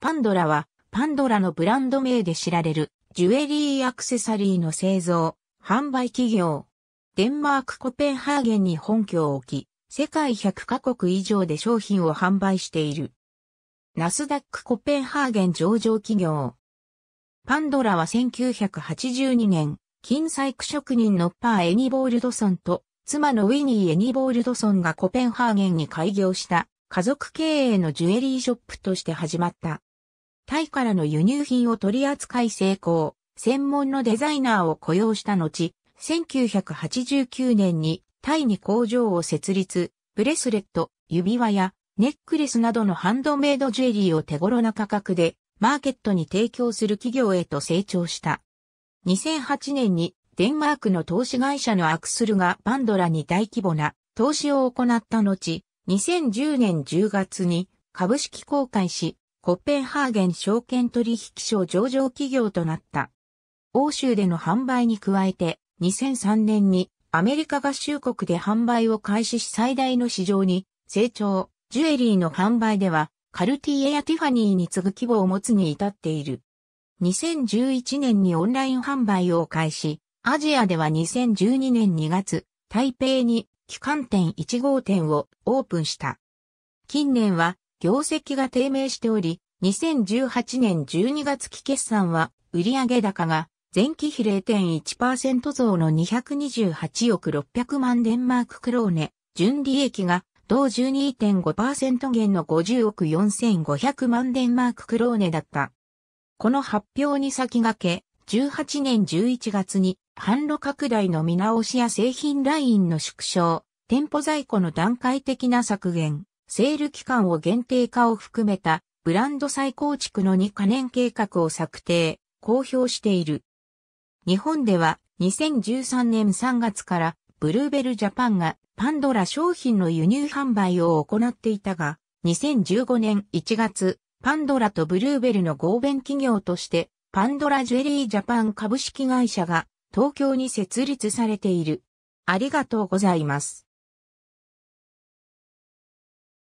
パンドラは、パンドラのブランド名で知られる、ジュエリーアクセサリーの製造、販売企業。デンマークコペンハーゲンに本拠を置き、世界100カ国以上で商品を販売している。ナスダックコペンハーゲン上場企業。パンドラは1982年、金細工職人のパー・エニボールドソンと、妻のウィニー・エニボールドソンがコペンハーゲンに開業した、家族経営のジュエリーショップとして始まった。タイからの輸入品を取り扱い成功、専門のデザイナーを雇用した後、1989年にタイに工場を設立、ブレスレット、指輪やネックレスなどのハンドメイドジュエリーを手頃な価格でマーケットに提供する企業へと成長した。2008年にデンマークの投資会社のアクスルがバンドラに大規模な投資を行った後、2010年10月に株式公開し、コッペンハーゲン証券取引所上場企業となった。欧州での販売に加えて、2003年にアメリカ合衆国で販売を開始し最大の市場に成長、ジュエリーの販売では、カルティエやティファニーに次ぐ規模を持つに至っている。2011年にオンライン販売を開始、アジアでは2012年2月、台北に機関店1号店をオープンした。近年は業績が低迷しており、2018年12月期決算は、売上高が前期比0.1%増の228億600万デンマーククローネ、純利益が同12.5%減の50億4500万デンマーククローネだった。この発表に先駆け、18年11月に販路拡大の見直しや製品ラインの縮小、店舗在庫の段階的な削減、セール期間を限定化を含めたブランド再構築の2カ年計画を策定、公表している。日本では2013年3月からブルーベルジャパンがパンドラ商品の輸入販売を行っていたが、2015年1月、パンドラとブルーベルの合弁企業として、パンドラジュエリージャパン株式会社が東京に設立されている。ありがとうございます。